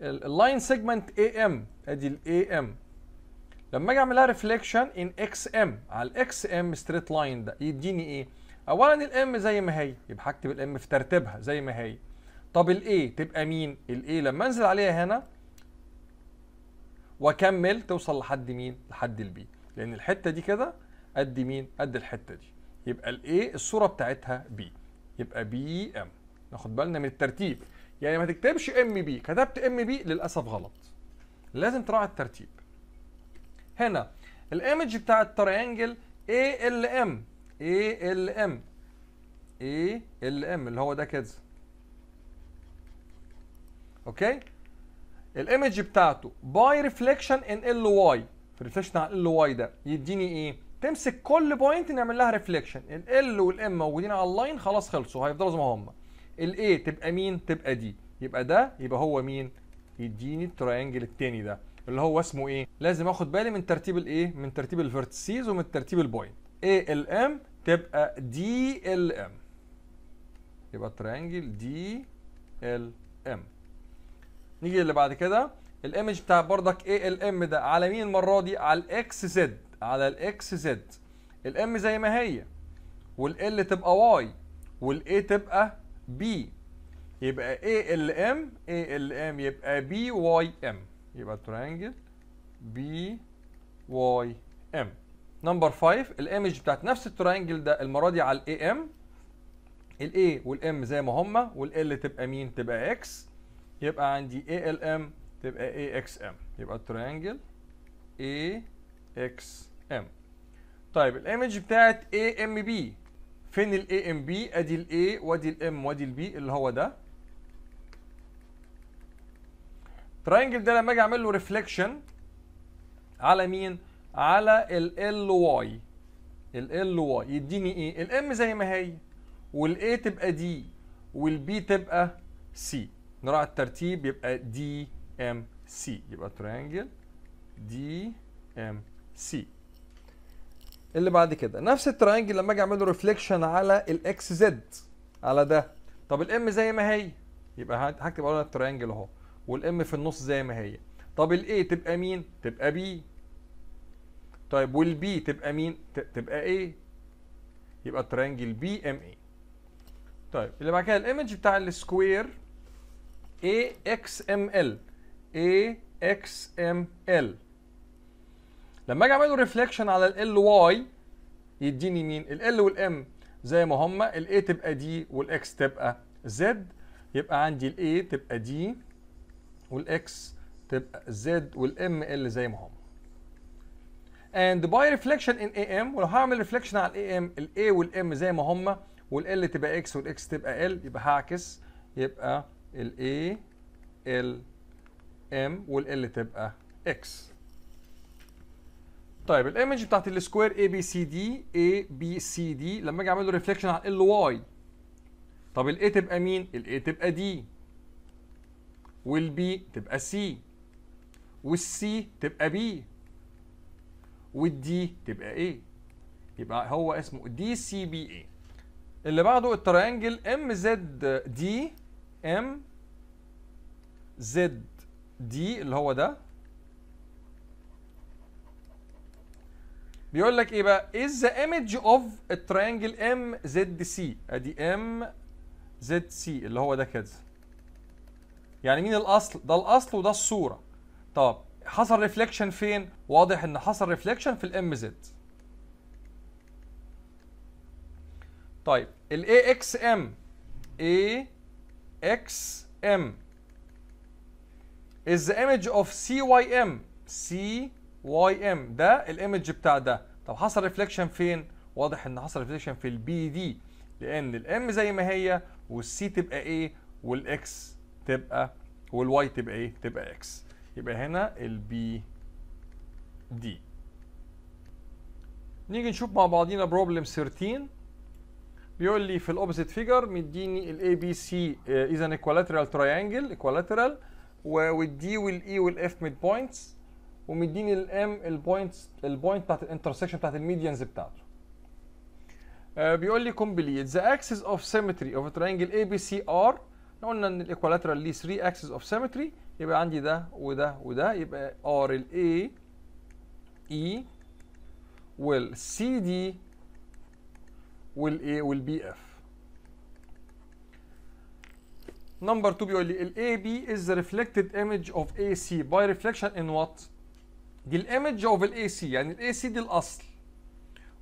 Speaker 1: اللاين سيجمنت اي ام ادي الاي ام لما اجي اعملها ريفليكشن ان اكس ام على الاكس ام ستريت لاين ده يديني ايه؟ اولا الام زي ما هي يبقى هكتب الام في ترتيبها زي ما هي طب الاي تبقى مين؟ الاي لما انزل عليها هنا واكمل توصل لحد مين؟ لحد البي لان الحته دي كده قد مين؟ قد الحته دي يبقى الاي الصوره بتاعتها بي يبقى بي ام e ناخد بالنا من الترتيب يعني ما تكتبش ام بي كتبت ام بي للاسف غلط لازم تراعي الترتيب هنا الايمج بتاع الترينجل اي ال ام اي ال ام اي ال ام اللي هو ده كده اوكي الايمج بتاعته باي ريفليكشن ان ال واي ريفليكشن على ال واي ده يديني ايه تمسك كل بوينت نعمل لها ريفليكشن ال ال والام موجودين على اللاين خلاص خلصوا هيفضلوا زي ما هم الاي تبقى مين تبقى دي يبقى ده يبقى هو مين يديني التراينجل التاني ده اللي هو اسمه ايه لازم اخد بالي من ترتيب الايه من ترتيب الفيرتسيز ومن ترتيب البوينت اي ال ام تبقى دي ال ام يبقى التراينجل دي ال ام نيجي اللي بعد كده الايمج بتاع بردك اي ال ام ده على مين المره دي على الاكس زد على الاكس زد الام زي ما هي والال تبقى واي والاي تبقى بي يبقى اي ال ام اي ال ام يبقى بي واي ام يبقى ترينجل بي واي ام نمبر 5 الايمج بتاعت نفس الترينجل ده المره دي على الاي ام الاي والام زي ما هما والال تبقى مين تبقى اكس يبقى عندي اي ال ام تبقى اي اكس ام يبقى ترانجل اي اكس ام طيب الايمج بتاعت اي ام بي فين الاي ام بي ادي الاي وادي الام وادي البي اللي هو ده التراينجل ده لما اجي اعمل له ريفليكشن على مين على ال ال واي ال ال واي يديني ايه الام زي ما هي والاي تبقى دي والبي تبقى سي على الترتيب يبقى دي ام سي يبقى تراينجل دي ام سي اللي بعد كده نفس التراينجل لما اجي اعمل له ريفليكشن على الاكس زد على ده طب الام زي ما هي يبقى هكتب اول التراينجل اهو والام في النص زي ما هي طب الاي تبقى مين تبقى بي طيب والبي تبقى مين تبقى ايه يبقى التراينجل بي ام اي طيب اللي بعد كده الايمج بتاع السكوير اي اكس ام ال اي اكس ام ال لما اجي اعمل ريفليكشن على ال واي يديني مين ال والام زي ما هما A تبقى دي والاكس تبقى زد يبقى عندي A تبقى دي والاكس تبقى زد والام ال زي ما هما and by reflection in am ولو هعمل reflection على AM A وال M زي ما هما وال L تبقى X وال X تبقى L يبقى هعكس يبقى A L M وال L تبقى X طيب الايمج بتاعت السكوير اي بي سي دي اي بي سي دي لما اجي اعمل له ريفليكشن على ال واي طب الاي تبقى مين؟ الاي تبقى دي والبي تبقى سي والسي تبقى بي والدي تبقى اي يبقى هو اسمه دي سي بي اي اللي بعده التريانجل ام زد دي ام زد دي اللي هو ده بيقول لك ايه بقى از ذا ايمج اوف التريانجل ام زد سي ادي ام زد سي اللي هو ده كده يعني مين الاصل ده الاصل وده الصوره طب حصل ريفليكشن فين واضح ان حصل ريفليكشن في الام زد طيب الاي اكس ام اي اكس ام is the image of CYM. C واي ام ده الايمج بتاع ده طب حصل ريفليكشن فين واضح ان حصل ريفليكشن في البي دي لان الام زي ما هي والسي تبقى ايه والاكس تبقى والواي تبقى ايه تبقى اكس يبقى هنا البي دي نيجي نشوف مع بعضينا بروبلم 13 بيقول لي في الاوبزيت فيجر مديني الاي بي سي اذا ايكوالاترال تراينجل ايكوالاترال والدي والاي والاف ميد بوينتس ومديني الام البوينتس البوينت بتاعت الانترسكشن بتاعت الميديانز بتاعته آه بيقول لي كومبليت ذا اكسس اوف سيمتري اوف ترينجل اي بي سي ار احنا قلنا ان الايكوالاترال ليه 3 اكسس اوف سيمتري يبقى عندي ده وده وده يبقى ار الاي اي والسي دي والاي والبي اف نمبر 2 بيقول لي الاي AB is the reflected image of AC by reflection in what دي الايمج اوف الاي سي يعني الاي سي دي الاصل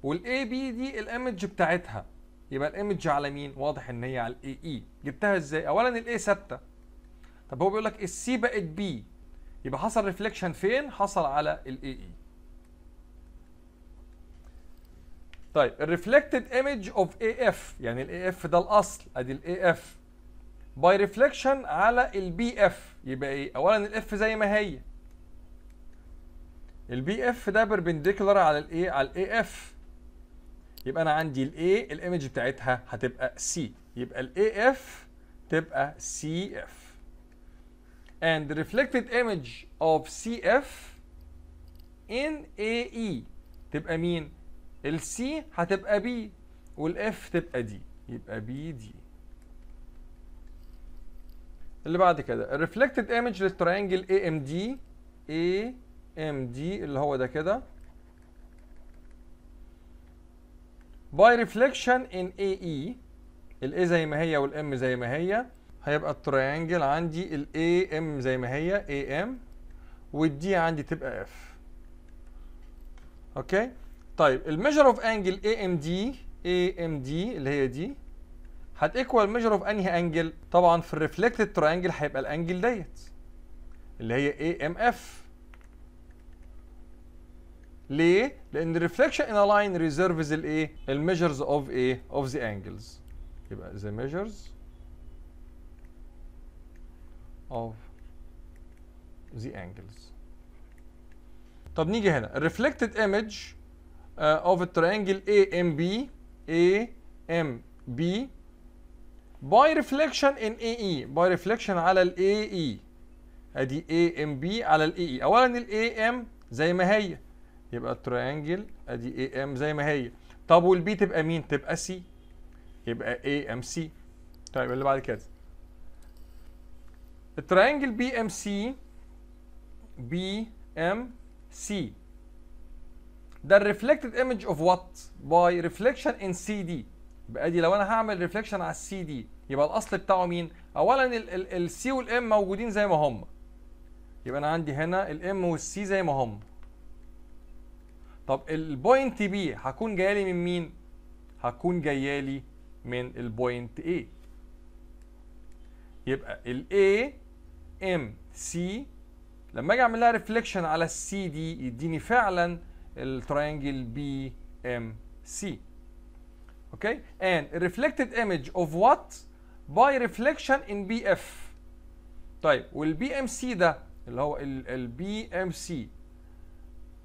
Speaker 1: والاي بي دي الايمج بتاعتها يبقى الايمج على مين واضح ان هي على الاي اي e. جبتها ازاي اولا الاي ثابته طب هو بيقول لك السي بقت بي يبقى حصل ريفليكشن فين حصل على الاي اي e. طيب الريفلكتد ايمج اوف اي اف يعني الاي اف ده الاصل ادي الاي اف باي ريفليكشن على البي اف يبقى ايه اولا الاف زي ما هي البي اف ده بربنديكولار على الايه على الاي اف يبقى انا عندي الاي الايمج بتاعتها هتبقى سي يبقى الاي اف تبقى سي اف and reflected image of CF in AE تبقى مين السي هتبقى بي والاف تبقى دي يبقى بي دي اللي بعد كده reflected image للتريانجل AMD AE ام دي اللي هو ده كده باي ريفليكشن ان اي اي الاي زي ما هي والام زي ما هي هيبقى التريانجل عندي الاي ام زي ما هي اي ام والدي عندي تبقى اف اوكي طيب الميجر اوف انجل اي ام دي اي ام دي اللي هي دي هتيكوال ميجر اوف انهي انجل طبعا في الريفلكتد تريانجل هيبقى الانجل ديت اللي هي اي ام اف ليه؟ لان الريفلكشن ان لاين ريزيرفز الايه؟ الميجرز اوف ايه؟ اوف ذا انجلز. يبقى ذا ميجرز اوف ذا انجلز. طب نيجي هنا الريفلكتد ايمج اوف التريانجل اي ام بي اي ام بي باي ريفلكشن ان اي اي باي ريفلكشن على الاي اي e. ادي اي ام بي على الاي اي e. اولا الاي ام زي ما هي يبقى التريانجل ادي اي ام زي ما هي طب والبي تبقى مين تبقى سي يبقى اي ام سي طيب اللي بعد كده التريانجل بي ام سي بي ام سي ده الريفلكتد ايمج اوف وات باي ريفلكشن ان سي دي يبقى دي لو انا هعمل ريفلكشن على السي دي يبقى الاصل بتاعه مين اولا السي والام موجودين زي ما هم يبقى انا عندي هنا الام والسي زي ما هم طب البوينت بي هكون جايالي من مين هكون جايالي من البوينت A يبقى ال A M C لما اجي اعمل لها ريفليكشن على السي دي يديني فعلا الترينجل بي ام سي اوكي and reflected image of what by reflection in اف طيب والبي ام سي ده اللي هو البي ام سي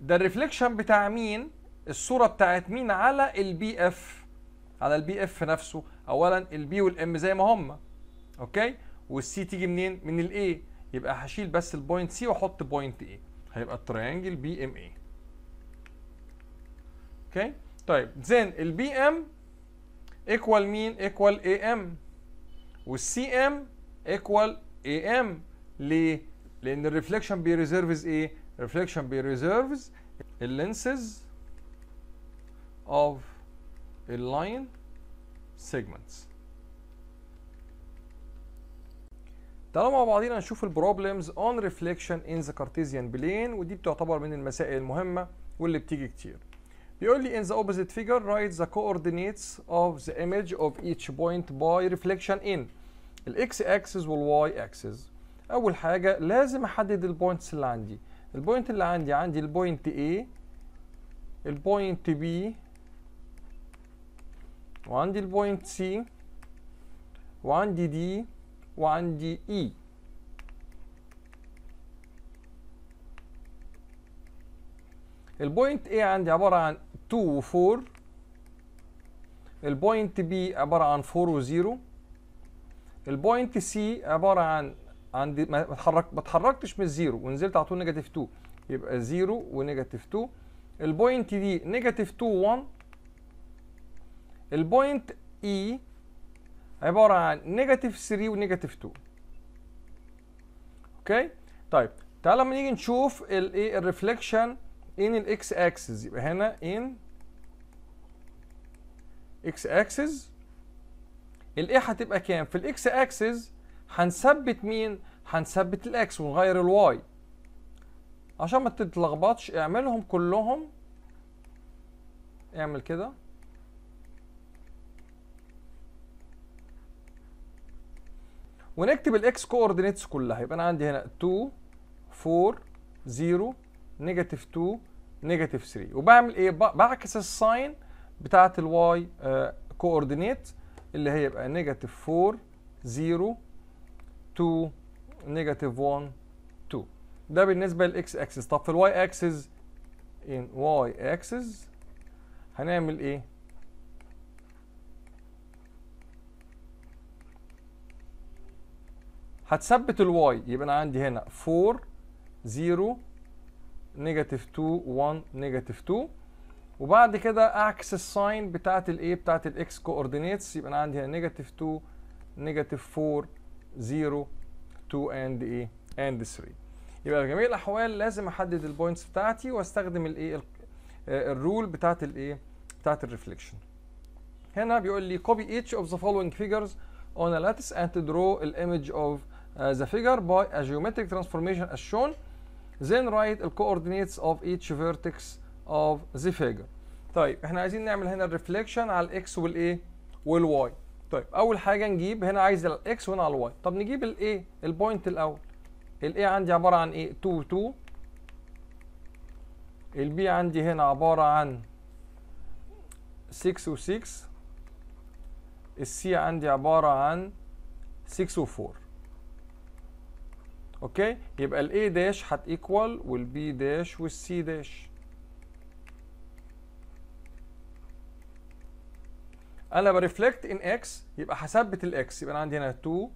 Speaker 1: ده الريفليكشن بتاع مين الصوره بتاعت مين على البي اف على البي اف نفسه اولا البي والام زي ما هم اوكي والسي تيجي منين من الاي يبقى هشيل بس البوينت سي واحط بوينت اي هيبقى التريانجل بي ام اي اوكي طيب زين البي ام ايكوال مين ايكوال اي ام والسي ام ايكوال اي ام ليه لان الريفليكشن بيريزيرفز ايه reflection be reserves a lenses of a line segments تعالوا مع بعضينا نشوف البروبلمز اون ريفليكشن ان ذا كارتيزيان بلين ودي بتعتبر من المسائل المهمه واللي بتيجي كتير بيقول لي in the opposite figure write the coordinates of the image of each point by reflection in الاكس axis والواي axis اول حاجه لازم احدد البوينتس اللي عندي البوينت اللي عندي عندي البوينت A البوينت B وعندي البوينت C وعندي D وعندي E البوينت A عندي عبارة عن 2 و 4 البوينت B عبارة عن 4 و 0 البوينت C عبارة عن عندي ما اتحرك ما اتحركتش من الزيرو ونزلت على طول نيجاتيف 2 يبقى زيرو ونيجاتيف 2 البوينت دي نيجاتيف 2 1 البوينت اي عباره عن نيجاتيف 3 ونيجاتيف 2 اوكي طيب تعالى لما نيجي نشوف الايه الريفليكشن ان الاكس اكسس يبقى هنا ان اكس اكسس الايه هتبقى كام في الاكس اكسس هنثبت مين هنثبت الاكس ونغير الواي عشان ما تتلخبطش اعملهم كلهم اعمل كده ونكتب الاكس كوردينيتس كلها يبقى انا عندي هنا 2 4 0 نيجاتيف 2 نيجاتيف 3 وبعمل ايه بعكس الساين بتاعت الواي كوردينيت آه، اللي هيبقى نيجاتيف 4 0 2 نيجاتيف 1 2 ده بالنسبه للاكس اكسس طب في الواي اكسس ان واي اكسس هنعمل ايه هتثبت الواي يبقى انا عندي هنا 4 0 نيجاتيف 2 1 نيجاتيف 2 وبعد كده اعكس الساين بتاعت الايه بتاعت الاكس كوردينيتس يبقى انا عندي هنا نيجاتيف 2 نيجاتيف 4 0 2 اند ايه اند 3 يبقى في جميع الاحوال لازم احدد البوينتس بتاعتي واستخدم الايه آه، الرول بتاعت الايه بتاعت الريفليكشن هنا بيقول لي copy each of the following figures on a lattice and to draw an image of uh, the figure by a geometric transformation as shown then write the coordinates of each vertex of the figure طيب احنا عايزين نعمل هنا الريفليكشن على الاكس والايه والواي طيب اول حاجه نجيب هنا عايز الاكس وهنا على الواي طب نجيب الايه البوينت الاول الاي عندي عباره عن ايه 2 2 البي عندي هنا عباره عن 6 و6 السي عندي عباره عن 6 و4 اوكي يبقى الاي داش هتيكوال والبي داش والسي داش انا بريفلكت ان اكس يبقى هثبت الاكس يبقى انا عندي هنا 2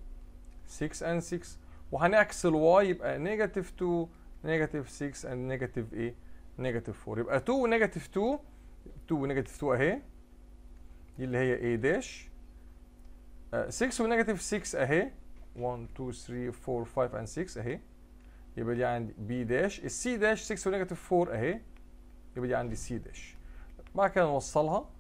Speaker 1: 6 ان 6 وهنعكس الواي يبقى نيجاتيف 2 نيجاتيف 6 اند نيجاتيف ايه نيجاتيف 4 يبقى 2 ونيجاتيف 2 2 ونيجاتيف 2 اهي دي اللي هي ايه داش 6 ونيجاتيف 6 اهي 1 2 3 4 5 اند 6 اهي يبقى دي عندي بي داش السي داش 6 ونيجاتيف 4 اهي يبقى دي عندي سي داش بعد كده نوصلها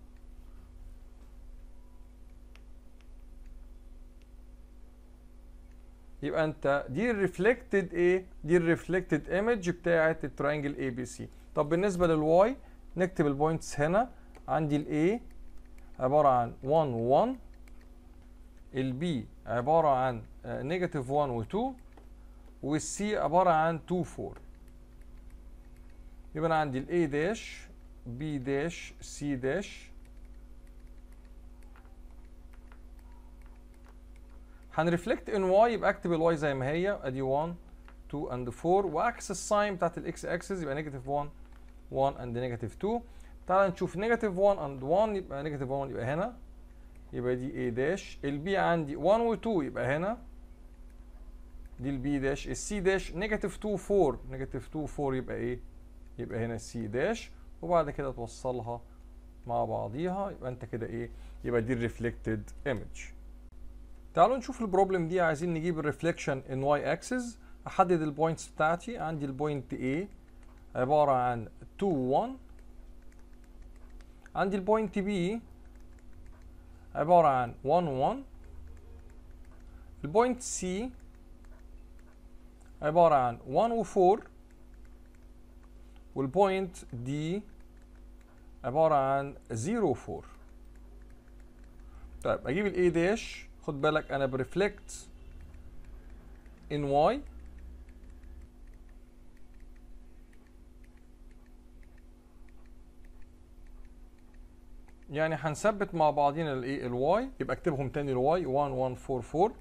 Speaker 1: يبقى انت دي الريفلكتد ايه دي الريفلكتد ايمج بتاعه الترينجل اي بي سي طب بالنسبه للواي نكتب البوينتس هنا عندي الاي عباره عن 1 1 البي عباره عن نيجاتيف 1 و2 والسي عباره عن 2 4 يبقى انا عندي الاي داش بي داش سي داش هنرفلكت ان واي يبقى اكتب الواي زي ما هي ادي 1 2 اند 4 واكس الساين بتاعت الاكس اكسس يبقى نيجاتيف 1 1 اند نيجاتيف 2 تعال نشوف نيجاتيف 1 اند 1 يبقى نيجاتيف 1 يبقى هنا يبقى دي اي داش البي عندي 1 و 2 يبقى هنا دي البي داش السي داش نيجاتيف 2 4 نيجاتيف 2 4 يبقى ايه يبقى هنا السي داش وبعد كده توصلها مع بعضيها يبقى انت كده ايه يبقى دي الريفلكتد ايمج تعالوا نشوف البروبلم دي عايزين نجيب الريفليكشن ان واي اكسس احدد البوينتس بتاعتي عندي البوينت A عبارة عن 2 1 عندي البوينت B عبارة عن 1 1 البوينت C عبارة عن 1 و 4 والبوينت D عبارة عن 0 و 4 طيب اجيب A داش خد بالك انا بريفلكت ان واي يعني هنثبت مع بعضينا الايه الواي يبقى اكتبهم تاني الواي 1144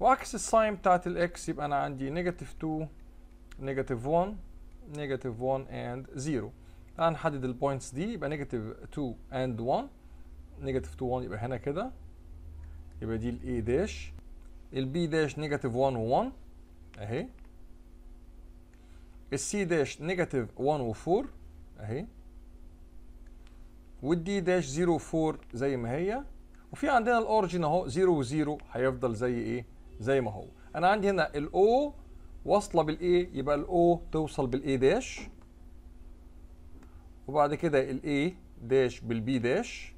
Speaker 1: وعكس الساين بتاعت الاكس يبقى انا عندي نيجاتيف 2 نيجاتيف 1 نيجاتيف 1 اند 0 تعال نحدد البوينتس دي يبقى نيجاتيف 2 اند 1 نيجاتيف 2 1 يبقى هنا كده يبقى دي الاي داش البي داش نيجاتيف 1 و1 اهي السي داش نيجاتيف 1 و4 اهي والدي داش 0 و4 زي ما هي وفي عندنا الاورجن اهو 0 و0 هيفضل زي ايه زي ما هو انا عندي هنا الاو واصله بالاي يبقى الاو توصل بالاي داش وبعد كده الاي داش بالبي داش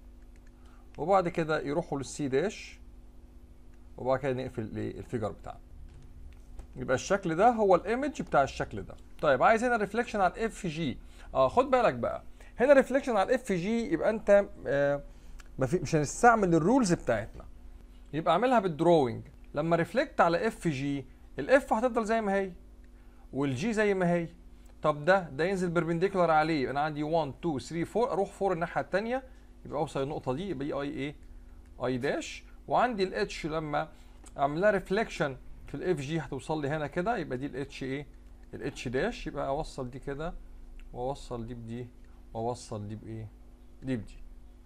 Speaker 1: وبعد كده يروحوا للسي داش وبعد كده نقفل الفيجر بتاعنا يبقى الشكل ده هو الايمج بتاع الشكل ده طيب عايز هنا ريفليكشن على الاف جي اه خد بالك بقى هنا ريفليكشن على الاف جي يبقى انت آه مش هنستعمل الرولز بتاعتنا يبقى اعملها بالدروينج لما ريفلكت على اف جي الاف هتفضل زي ما هي والجي زي ما هي طب ده ده ينزل بربنديكولار عليه انا عندي 1 2 3 4 اروح 4 الناحيه الثانيه يبقى اوصل للنقطه دي يبقى دي اي ايه اي داش وعندي الاتش لما اعمل لها ريفليكشن في الاف جي هتوصل لي هنا كده يبقى دي الاتش ايه الاتش داش يبقى اوصل دي كده واوصل دي بدي واوصل دي بايه دي بدي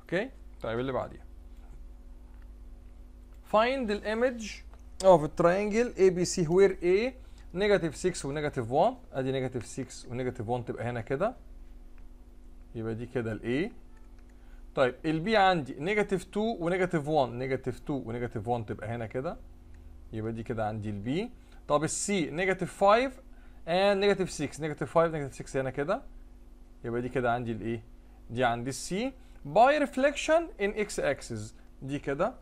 Speaker 1: اوكي طيب اللي بعديها فايند الايمج اوف of اي بي سي وير اي نيجاتيف 6 ونيجاتيف 1 ادي نيجاتيف 6 ونيجاتيف 1 تبقى هنا كده يبقى دي كده الاي طيب البي عندي نيجاتيف 2 ونيجاتيف 1 نيجاتيف 2 ونيجاتيف 1 تبقى هنا كده يبقى دي كده عندي البي طب السي نيجاتيف 5 اند نيجاتيف 6 نيجاتيف 5 نيجاتيف 6 هنا كده يبقى دي كده عندي الايه دي عندي السي باي ريفليكشن ان اكس اكسس دي كده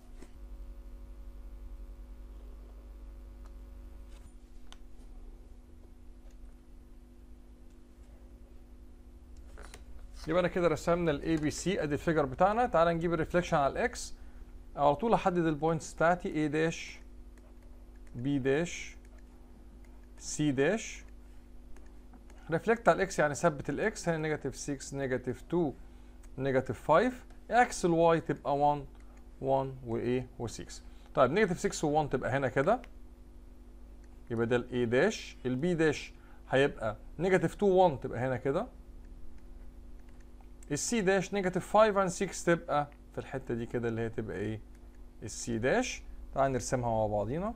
Speaker 1: يبقى انا كده رسمنا الاي بي سي ادي الفيجر بتاعنا تعالى نجيب الريفليكشن على الاكس على طول احدد البوينتس بتاعتي A داش B داش C داش ريفلكت على الاكس يعني ثبت الاكس هنا نيجاتيف 6 نيجاتيف 2 نيجاتيف 5 اكس الواي تبقى 1 1 و و 6 طيب نيجاتيف 6 و 1 تبقى هنا كده يبقى ده الاي داش البي داش هيبقى نيجاتيف 2 1 تبقى هنا كده السي داش نيجاتيف 5 عن 6 تبقى في الحته دي كده اللي هي تبقى ايه السي داش تعال نرسمها مع بعضينا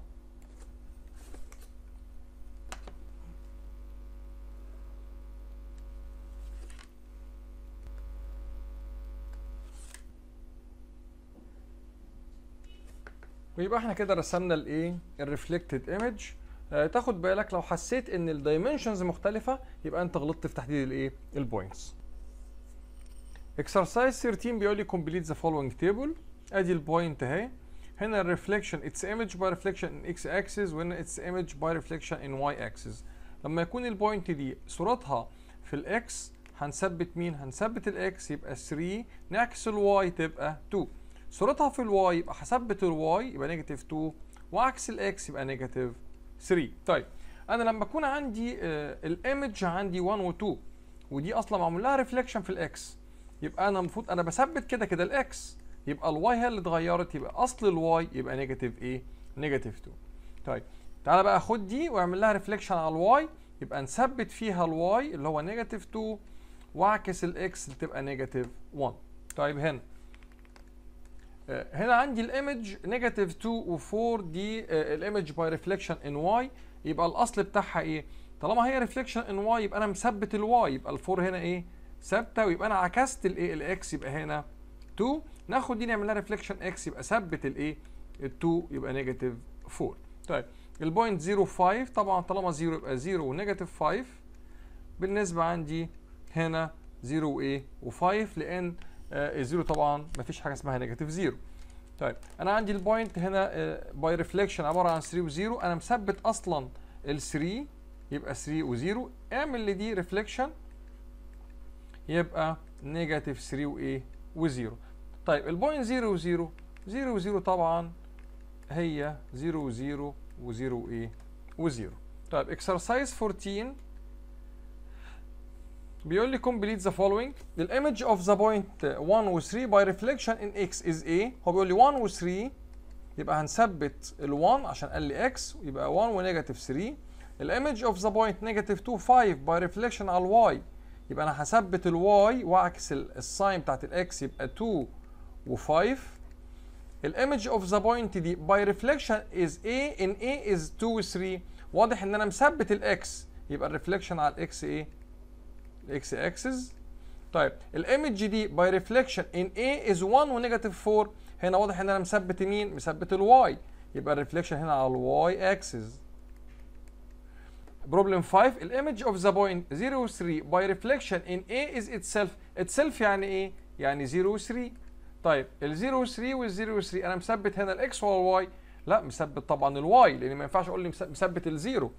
Speaker 1: ويبقى احنا كده رسمنا الايه الريفلكتد ايمج تاخد بالك لو حسيت ان الدايمنشنز مختلفه يبقى انت غلطت في تحديد الايه البوينتس اكسرسايز 13 بيقول لي complete the following table ادي البوينت اهي هنا الريفليكشن اتس ايمج باي ريفليكشن ان اكس اكسس وهنا اتس ايمج باي ريفليكشن ان واي اكسس لما يكون البوينت دي صورتها في الاكس هنثبت مين هنثبت الاكس يبقى 3 نعكس الواي تبقى 2 صورتها في الواي يبقى هثبت الواي يبقى نيجاتيف 2 وعكس الاكس يبقى نيجاتيف 3 طيب انا لما اكون عندي آه، الايمج عندي 1 و2 ودي اصلا معمول لها ريفليكشن في الاكس يبقى انا المفروض انا بثبت كده كده الاكس يبقى الواي هي اللي اتغيرت يبقى اصل الواي يبقى نيجاتيف ايه نيجاتيف 2 طيب تعالى بقى خد دي واعمل لها ريفليكشن على الواي يبقى نثبت فيها الواي اللي هو نيجاتيف 2 واعكس الاكس اللي تبقى نيجاتيف 1 طيب هنا آه، هنا عندي الايمج نيجاتيف 2 و4 دي الايمج باي ريفليكشن ان واي يبقى الاصل بتاعها ايه طالما هي ريفليكشن ان واي يبقى انا مثبت الواي يبقى ال4 هنا ايه ثابته ويبقى انا عكست الايه الاكس يبقى هنا 2 ناخد دي نعمل لها ريفليكشن اكس يبقى ثبت الايه ال2 يبقى نيجاتيف 4 طيب البوينت 0.5 طبعا طالما 0 يبقى 0 ونيجاتيف 5 بالنسبه عندي هنا 0 وايه و5 لان آه، الزيرو طبعا ما فيش حاجه اسمها نيجاتيف 0 طيب انا عندي البوينت هنا باي آه، ريفليكشن عباره عن 3 و0 انا مثبت اصلا ال 3 يبقى 3 و0 اعمل لدي ريفليكشن يبقى نيجاتيف 3 و 0 طيب البوينت 0 0 و 0 طبعا هي زيرو وزيرو وزيرو ايه 0 طيب اكسرسايز 14 بيقول لي complete the following the image of the point 1 و 3 by reflection in x is a هو بيقول لي 1 و 3 يبقى هنثبت ال 1 عشان قال لي x يبقى 1 ونيجاتيف 3 الايمج اوف ذا بوينت نيجاتيف 2 5 by reflection على y يبقى انا هثبت الواي واعكس الساين بتاعت الاكس يبقى 2 و5 الايمج اوف ذا بوينت دي باي ريفليكشن از A ان A از 2 و3 واضح ان انا مثبت الاكس يبقى الريفليكشن على الاكس ايه الاكس اكسس طيب الايمج دي باي ريفليكشن ان A از 1 ونيجاتيف 4 هنا واضح ان انا مثبت مين مثبت الواي يبقى الريفليكشن هنا على الواي اكسس بروبلم 5 الايمج اوف ذا بوينت 0 و3 باي ريفليكشن ان اي از اتسلف اتسلف يعني ايه؟ يعني 0 و3 طيب ال 0 و3 وال 0 و3 انا مثبت هنا الاكس والواي لا مثبت طبعا الواي لان ما ينفعش اقول لي مثبت الزيرو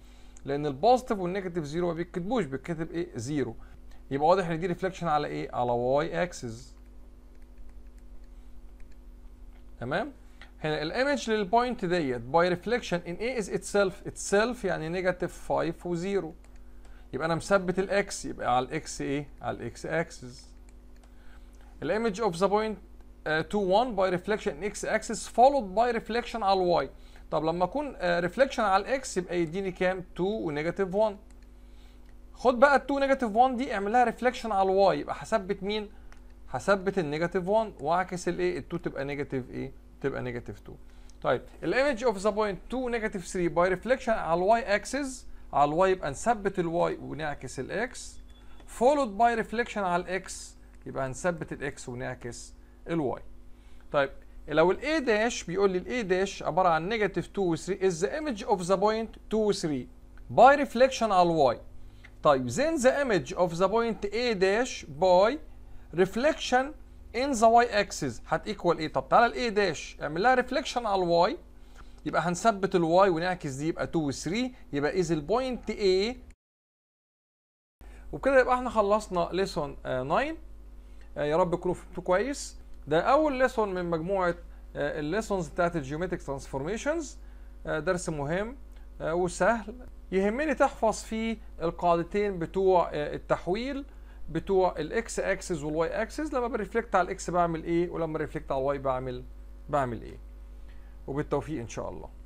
Speaker 1: لان البوزيتيف والنيجاتيف زيرو ما بيتكتبوش بيتكتب ايه؟ زيرو يبقى واضح ان دي ريفليكشن على ايه؟ على واي اكسس تمام؟ هنا الايمج للبوينت ديت باي ريفليكشن ان ايه از اتسلف اتسلف يعني نيجاتيف 5 و0 يبقى انا مثبت الاكس يبقى على الاكس ايه على الاكس اكسس الايمج اوف ذا بوينت 2 1 باي ريفليكشن اكس اكسس فولود باي ريفليكشن على الواي طب لما اكون ريفليكشن آه، على الاكس يبقى يديني كام 2 ونيجاتيف 1 خد بقى 2 نيجاتيف 1 دي اعملها ريفليكشن على الواي يبقى هثبت مين هثبت النيجاتيف 1 واعكس الايه ال2 تبقى نيجاتيف ايه تبقى نيجاتيف 2 طيب الايمج اوف ذا بوينت 2 نيجاتيف 3 باي ريفليكشن على الواي اكسس على الواي يبقى نثبت الواي ونعكس الاكس فولود باي ريفليكشن على الاكس يبقى نثبت الاكس ونعكس الواي طيب لو الاي داش بيقول لي الاي داش عباره عن نيجاتيف 2 و 3 از ذا ايمج اوف ذا بوينت 2 و 3 باي ريفليكشن على الواي طيب then the image of the point A داش by reflection ان ذا واي اكسس هتيكوال ايه طب تعالى الاي داش اعمل لها ريفليكشن على الواي يبقى هنثبت الواي ونعكس دي يبقى 2 و3 يبقى از البوينت اي وبكده يبقى احنا خلصنا ليسون 9 آه، آه، يا رب تكونوا فهمتوا كويس ده اول ليسون من مجموعه آه، الليسونز بتاعت الجيومتريك ترانسفورميشنز درس مهم وسهل يهمني تحفظ فيه القاعدتين بتوع التحويل بتوع الاكس اكسس والواي اكسس لما بريفلكت على الاكس بعمل ايه ولما ريفلكت على الواي بعمل بعمل ايه وبالتوفيق ان شاء الله